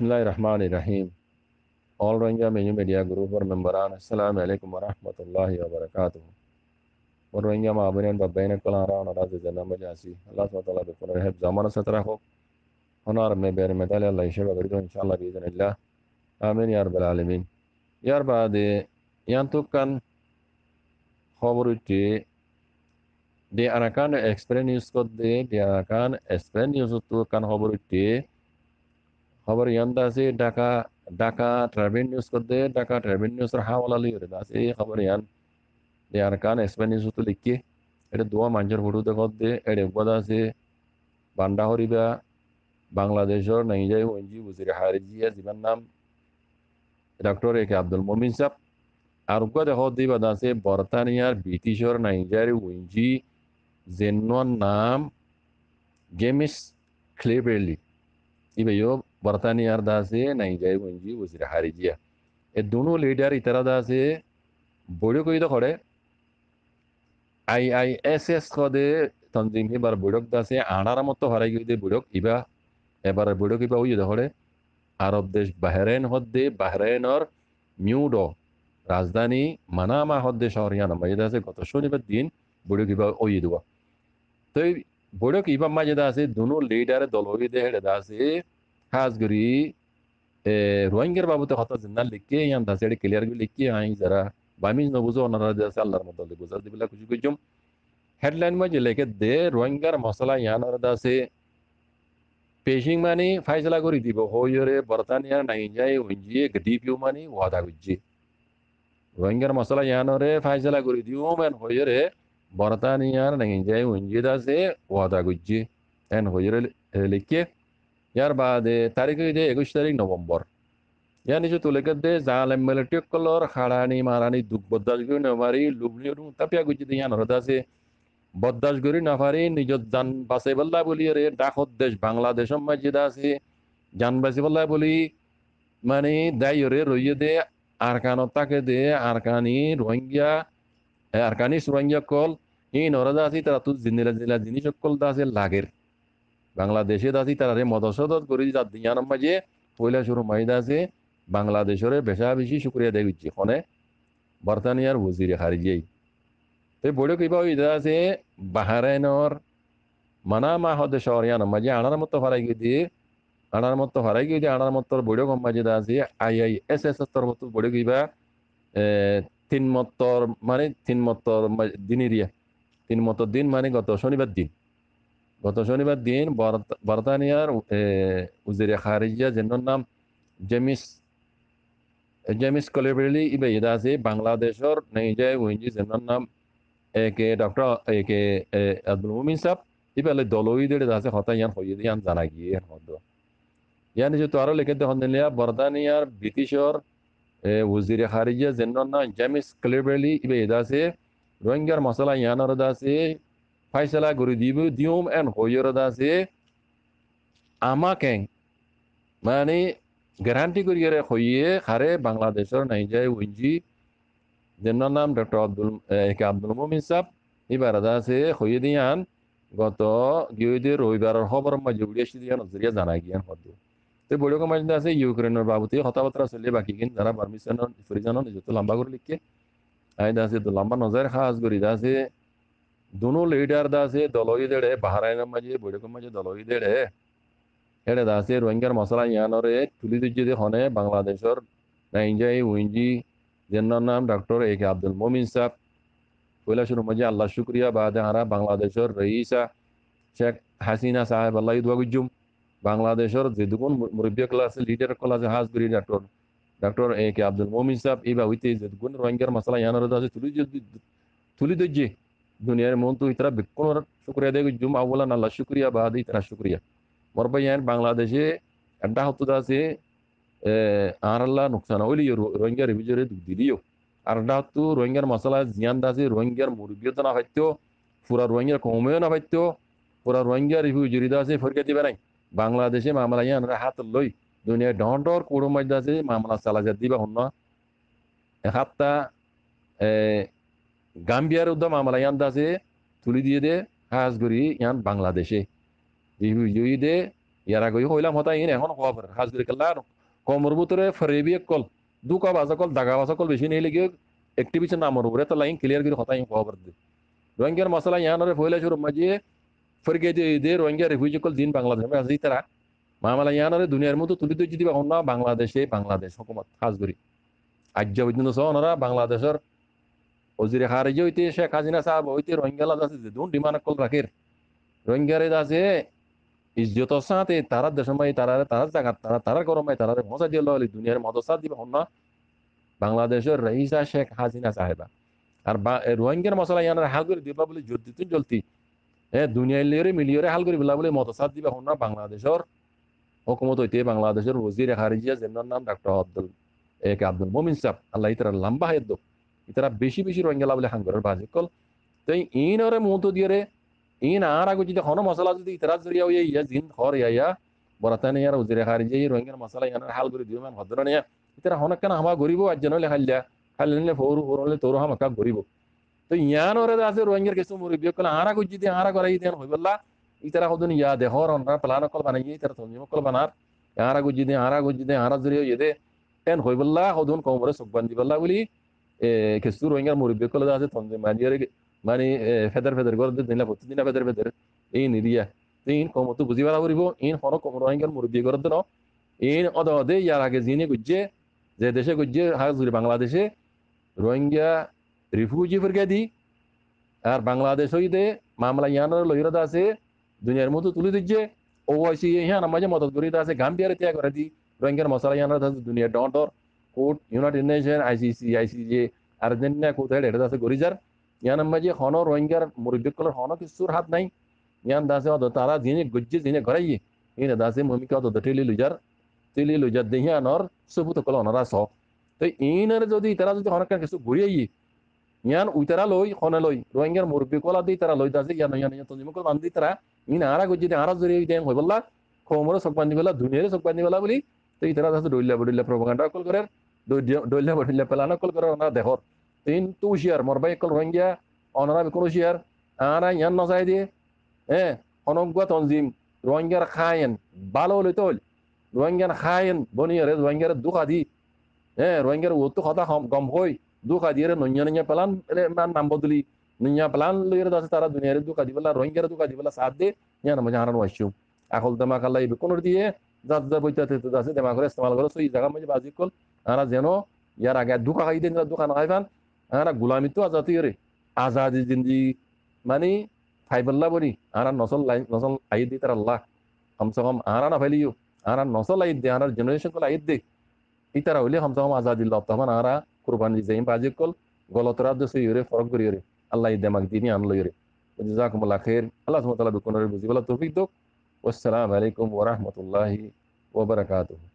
All Media Group and all and मेयू and Allah और मम्बरान अल्लाम Allah ला Allah और रोहिंग्या माबन बब्बैन कलारासी अल्लाह तहब जमान सतरा Allah हनार में बेर में तशब अगर तो इन बीजन आमीन यारबालमीन यार बाद यान तो कन खबर दे अनाकान एक्सप्रेन यूज को दे दे अनाकान एक्सप्रेन यूज तो कन खबर খবর ইয়ান্দা আছে ডাকা ডাকা ট্রাভেল নিউজ দে ডাকা ট্রাভেল নিউজের হাওয়ালা লিওর আছে এই খবর ইয়ান ইয়ার কান এসপেন নিউজ লিখি এটা দোয়া মানুষের ফটো দেখত দে এটা একবাদ আছে বান্দা হরিবা বাংলাদেশের নাই যায় ওন জি বুঝির হারিজিয়া যিমান নাম ডক্টর একে আব্দুল মমিন সাহ আর উকা দে দিব আছে বর্তানিয়ার ব্রিটিশর নাইজার জি জেন নাম গেমিস ক্লেবেলি ইবাই برطانیه ارداسه نایجای ونجی وزیر خارجیه এ দুনো লিডার ইতারাদা আছে বড় কই তো করে আই আই এস এস খদে তঞ্জিম এবার বৈঠক দাসে আনার মতো হারাই গিয়ে দিয়ে বৈঠক ইবা এবার বৈঠক ইবা ওই ধরে আরব দেশ বাহরেন হদ্দে বাহরেনর মিউডো রাজধানী মানামা হদ্দে শহরিয়ানা মাজেদা আছে গত শনিবার দিন বৈঠক ইবা ওই দেওয়া তো বৈঠক ইবা মাজেদা আছে দুনো লিডারে দল ওই দেহে আছে খাসগুড়ি রোহিঙ্গার বাবদে হতা জিন্না লিখে ইয়ান ধাসেড়ি ক্লিয়ার গুলি লিখে আই যারা বামিজ নবুঝো ওনারা আছে আল্লাহর মধ্যে লিখবো যার দিবিলা কিছু হেডলাইন মাঝে লেখে দে রোহিঙ্গার মশলা ইয়ান আর পেশিং মানে ফাইসলা করে দিব হইরে বর্তানিয়ার নাই যাই উঞ্জিয়ে গদিপিও মানে ওয়াদা গুজি রোহিঙ্গার মশলা ইয়ানরে ফাইসলা করে দিও ম্যান হইরে বর্তানিয়ার নাই যাই উঞ্জিয়ে দাসে ওয়াদা গুজি এন হইরে লিখে ইয়ার বাদে তারিখ হয়ে যায় একুশ তারিখ নভেম্বর ইয়ার নিচে তুলে দে জালেম মেলেটিক কলর খাড়ানি মারানি দুঃখ বদাস গরি নামারি লুবনি তাপিয়া গুজি দিয়ে ইয়ানোর আছে বদাস গরি নাফারি নিজ জান বাঁচাই বল্লা বলি রে ডাকত দেশ বাংলাদেশ মাজিদা আছে জান বাঁচি বল্লা বলি মানে দায় রে রইয়ে দে আরকানত তাকে দে আরকানি রোহিঙ্গা আরকানি সুরোহিঙ্গা কল ই নরদা আছে তারা তো জিনিস জিনিস কল দা আছে লাগের বাংলাদেশে দাসি তারারে মদসদত করি দিয়া দিয়ান যে পয়লা শুরু মাহিদা আছে বাংলাদেশের বেশা বেশি শুক্রিয়া দেখছি খনে বর্তানিয়ার ওজিরে খারিজেই তো বড় কিবা ইদা আছে বাহারাইনর মানামা হদে শহরিয়ান যে আনার মতো হারাই গিয়ে আনার মতো হারাই গিয়ে আনার মতো বড় কম মাঝে আছে আই আই এস এস তর মতো বড় কিবা তিন মতর মানে তিন মতর দিনের ইয়া তিন মতর দিন মানে গত শনিবার দিন গত শনিবার দিন বরতানিয়ার উজিরে খারিজা যেন নাম জেমিস জেমিস কলেবেলি ইবে ইদাসি বাংলাদেশের নিজায় উইঞ্জি যেন নাম একে ডক্টর একে আব্দুল মুমিন সাহেব ইবেলে দলইদের দাসে হতা ইয়ান হইয়ে দিয়ান জানা গিয়ে হদ ইয়ান যে তো আরো লিখে দেখুন দিলিয়া বরতানিয়ার ব্রিটিশর উজিরে খারিজা যেন নাম জেমিস কলেবেলি ইবে আছে রোহিঙ্গার মশলা ইয়ান দাসে ফাইসলা করে দিব দিয়ম এন হইয়ের আমাকে মানে গ্যারান্টি করিয়ে হইয়ে খারে বাংলাদেশের নাই যায় উইঞ্জি যেন নাম ডক্টর আব্দুল আব্দুল মমিন সাহ এবার দাসে হইয়ে দিয়ান গত গিয়ে রবিবারের খবর মাঝে উড়িয়েছি দিয়ান জরিয়া জানা গিয়ান হতো তো বড় মাঝে আছে ইউক্রেনের বাবুতে হতাবার্তা চলে বাকি কিন যারা পারমিশন ফ্রি জানো নিজে লম্বা করে লিখে আই দাসে তো লম্বা নজর খাস করি দাসে দুনো লিডার দাসে দলই দেড়ে বাহারাইনের মাঝে বৈঠকের মাঝে দলই দেড়ে এটা দাসে রোহিঙ্গার মশলা ইয়ানরে তুলি দিচ্ছে হনে বাংলাদেশের রাইঞ্জাই উইঞ্জি জেনার নাম ডক্টর এ কে আব্দুল মমিন সাহ কৈলা শুরু মাঝে আল্লাহ শুক্রিয়া বাদে হারা বাংলাদেশের রইসা শেখ হাসিনা সাহেব আল্লাহ ইদুয়া গুজুম বাংলাদেশের যে দুগুণ মুরব্বী ক্লাসে লিডার ক্লাসে হাজ করি doctor doctor A K Abdul Momin সাহেব এইবা হইতে যে দুগুণ রোহিঙ্গার মশলা ইয়ানরে দাসে তুলি তুলি দিচ্ছে দুনিয়ার মন্তু ইতরা বিক্ষণ শুক্রিয়া দেয় জুম আউ্লান আল্লাহ শুক্রিয়া বা আদি ইতরা শুক্রিয়া মরবাইয়ান বাংলাদেশে একটা হতদা আছে আর আল্লাহ নোকসান হইলিও রোহিঙ্গা রিভিজরে দুঃখ দিলিও আর একটা হতো রোহিঙ্গার মশলা জিয়ান দাসে রোহিঙ্গার মুরগিও তো না ভাইতো পুরা রোহিঙ্গার কমেও না ভাইতো পুরা রোহিঙ্গা রিভিজরি দাসে ফরকে দিবে নাই বাংলাদেশে মামলা ইয়ান হাত লই দুনিয়া ডর কুড়ো মাইদাসে মামলা চালা যা দিবা হন হাতটা গাম্বিয়ার উদ্যম আমরা ইয়ান দাসে তুলি দিয়ে দে হাজ করি ইয়ান বাংলাদেশে ইউই দে ইয়ারা গই হইলাম হতা ইন এখন হওয়া পরে হাজ করি কেলা কমর বুতরে ফরেবি কল দু কব আজ কল দাগা বাজা কল বেশি নেই লেগে একটিভিশন নামর উপরে তো লাইন ক্লিয়ার করি হতা ইন হওয়া পরে রোহিঙ্গার মশলা ইয়ান রে ফইলা শুরু মাঝে ফরকে দিয়ে দে রোহিঙ্গা রিফিউজি কল দিন বাংলাদেশ মে তারা মামলা ইয়ান রে দুনিয়ার মতো তুলি তো যদি এখন না বাংলাদেশে বাংলাদেশ হকুমত হাজ করি আজ পর্যন্ত সহ ওনারা বাংলাদেশের ওজিরে খারেজ হইতে শেখ হাজিনা সাহেব হইতে রোহিঙ্গালা আছে যে দুন ডিমান কল রাখের রোহিঙ্গারে আছে ইজ্জত সাথে তারা দেশ মাই তারা তারা জাগার তারা তারা গরম মাই তারা মজা দিয়ে লওয়ালি দুনিয়ার মদসা দিবে হন না বাংলাদেশের রহিসা শেখ হাজিনা সাহেবা আর রোহিঙ্গার মশলা ইয়ানের হাল করে দিবা বলে জোর দিতুন জলতি এ দুনিয়ার লিওরে মিলিয়রে হাল করে বলা বলে মদসাদ দিবে হন না বাংলাদেশের হকুমত হইতে বাংলাদেশের ওজির হারিজিয়া জেন্নার নাম ডাক্তার আব্দুল এক আব্দুল মোমিন সাহেব আল্লাহ ইতার লম্বা হায়াত ഇത്ര বেশি ബെശി রোহিঙ্গা বলে হাঙ্গর বাজে কল তাই ইনরে মুতো রে ইন আর আগে যদি হন মশলা যদি ইতরাজ জরিয়া হইয়া ইয়া জিন খর ইয়া ইয়া বরাতানে ইয়ার উজরে খারিজে এই রোহিঙ্গার মশলা ইয়ানার হাল করে দিও মান ভদ্র নিয়া ইতরা হন কেন হামা গরিব আর জনলে হাল্লা হাল্লে ফোর ফোরলে তোর হামাকা গরিব তো ইয়ান ওরে আছে রোহিঙ্গার কিছু মুরব্বী কল আর আগে যদি আর আগে রাই দেন হইবল্লা ইতরা হদন ইয়া দেহর অনরা প্লান কল বানাই ইতরা তঞ্জিম কল বানার আরা গুজি দিয়ে আরা গুজি দিয়ে আরা জরিয়া ইয়ে দে এন হইবল্লা হদন কমরে সুকবান দিবল্লা বলি কিছু রোহিঙ্গা মুরব্বী কলেজ আছে তন্দে মানিয়ারে মানে ফেদার ফেদার করে দিলা প্রতিদিন ফেদার ফেদার এই নিরিয়া ইন কমতো বুঝি পারা করিব ইন হন কম রোহিঙ্গার মুরব্বী করে দেন ইন অদে ইয়ার আগে জিনে গুজে যে দেশে গুজে হাজুরি বাংলাদেশে রোহিঙ্গা রিফিউজি ফিরকে দি আর বাংলাদেশ হইতে মামলা ইয়ানোর লহিরত আছে দুনিয়ার মতো তুলে দিচ্ছে ওআইসি ইহান মাঝে মদত করিতে আছে গাম্বিয়ারে ত্যাগ করে দি রোহিঙ্গার মশলা ইয়ানোর আছে দুনিয়া ডর court united nation ICC ICJ Argentina কোথায় এটা আছে গরিজার ইয়ান আম্মাজি হন রোহিঙ্গার মুরব্বিকলের হন কিছুর হাত নাই ইয়ান দাসে অত তারা যিনি গজ্জে যিনি ঘরাইয়ে ইনে দাসে মমিকা অত টেলি লুজার টেলি লুজার দেহিয়া নর সুপুত কল অনরা স তো ইনের যদি তারা যদি হনকার কিছু ঘুরিয়ে ইয়ান উইতারা লই খনে লই রোহিঙ্গার মুরব্বী কলা দিয়ে তারা লই দাসে ইয়ান ইয়ান ইয়ান তঞ্জিম কল বান্ধি তারা ইন আরা গজ্জে দিয়ে আরা জড়িয়ে দেন হই বললা খমরে চক বান্ধি গলা দুনিয়ারে চক বান্ধি গলা বলি তো ইতারা দাসে ডইলা বডইলা প্রভাকাণ্ডা কল করার দলীয় বাঢ়িলে পেলানো কল করে ওনারা দেহর তিনটু শিয়ার মরবাই কল রোহিঙ্গা অনারা কোনো শিয়ার আনা ইয়ান নজাই দিয়ে হ্যাঁ অনজ্ঞা তঞ্জিম রোহিঙ্গার খায়েন ভালো হলে রোহিঙ্গান খায়েন বনিয়ারে রোহিঙ্গার দুঃখ আদি হ্যাঁ রোহিঙ্গার ওতো কথা গম হই দুঃখ আদিয়ে নইয়া নইয়া পেলান নাম বদলি নইয়া পেলান লইয়ের আছে তারা দুনিয়ারে দুঃখ আদি বলা রোহিঙ্গার দুঃখ আদি বলা সাথ দে ইয়ান মজা হারানো আসছুম আকল দেমাক আল্লাহ কোনোর দিয়ে যাত যা বইতে আছে দেমাক করে ইস্তেমাল করে সেই জায়গা মধ্যে বাজি কল আনা যেন ইয়ার আগে দুকা খাই দেন দোকান খাই পান আনা গোলামি তো আজাদি রে আজাদি জিন্দি মানে ফাইবাল্লা বলি আরা নসল নসল আই দি তার কমসে কম আনা না ফাইলিও আরা নসল আই দে আনার জেনারেশন কল আই দে ইতারা হইলে কমসে কম আজাদি লাভ তখন আরা কুরবানি যাই বাজে কল গলতরা দসে ইউরে ফরক করি রে আল্লাহ দেমাক দিনই আনলো ইউরে জাকুমুল্লাহ খের আল্লাহ সুমতাল্লাহ দুঃখ বুঝি বলা তৌফিক দোক আসসালামু আলাইকুম ওয়া রাহমাতুল্লাহি